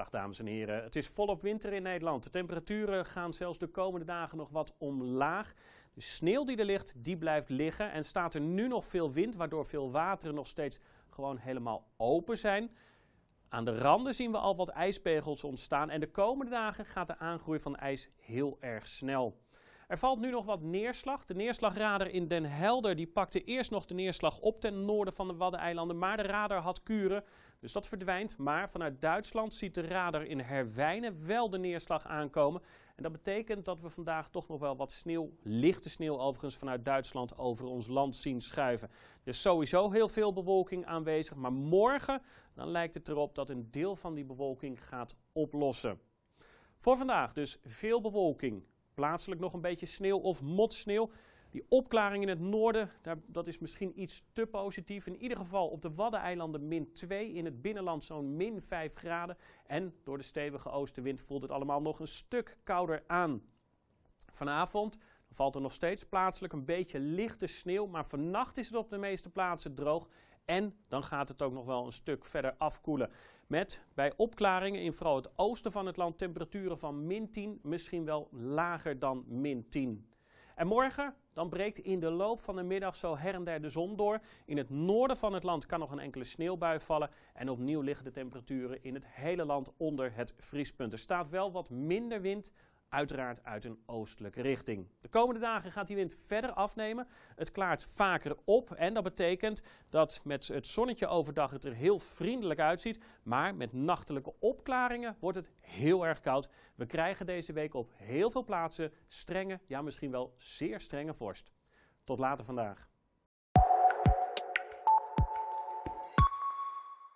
Dag dames en heren, het is volop winter in Nederland. De temperaturen gaan zelfs de komende dagen nog wat omlaag. De sneeuw die er ligt, die blijft liggen en staat er nu nog veel wind, waardoor veel wateren nog steeds gewoon helemaal open zijn. Aan de randen zien we al wat ijspegels ontstaan en de komende dagen gaat de aangroei van ijs heel erg snel. Er valt nu nog wat neerslag. De neerslagrader in Den Helder die pakte eerst nog de neerslag op ten noorden van de Waddeneilanden, maar de radar had kuren, dus dat verdwijnt. Maar vanuit Duitsland ziet de radar in Herwijnen wel de neerslag aankomen. En dat betekent dat we vandaag toch nog wel wat sneeuw, lichte sneeuw overigens, vanuit Duitsland over ons land zien schuiven. Er is sowieso heel veel bewolking aanwezig, maar morgen dan lijkt het erop dat een deel van die bewolking gaat oplossen. Voor vandaag dus veel bewolking, Plaatselijk nog een beetje sneeuw of motsneeuw. Die opklaring in het noorden, daar, dat is misschien iets te positief. In ieder geval op de Waddeneilanden min 2, in het binnenland zo'n min 5 graden. En door de stevige oostenwind voelt het allemaal nog een stuk kouder aan. Vanavond valt er nog steeds plaatselijk een beetje lichte sneeuw, maar vannacht is het op de meeste plaatsen droog. En dan gaat het ook nog wel een stuk verder afkoelen. Met bij opklaringen in vooral het oosten van het land temperaturen van min 10, misschien wel lager dan min 10. En morgen, dan breekt in de loop van de middag zo her en der de zon door. In het noorden van het land kan nog een enkele sneeuwbui vallen. En opnieuw liggen de temperaturen in het hele land onder het vriespunt. Er staat wel wat minder wind uiteraard uit een oostelijke richting. De komende dagen gaat die wind verder afnemen. Het klaart vaker op en dat betekent dat met het zonnetje overdag het er heel vriendelijk uitziet. Maar met nachtelijke opklaringen wordt het heel erg koud. We krijgen deze week op heel veel plaatsen strenge, ja misschien wel zeer strenge vorst. Tot later vandaag.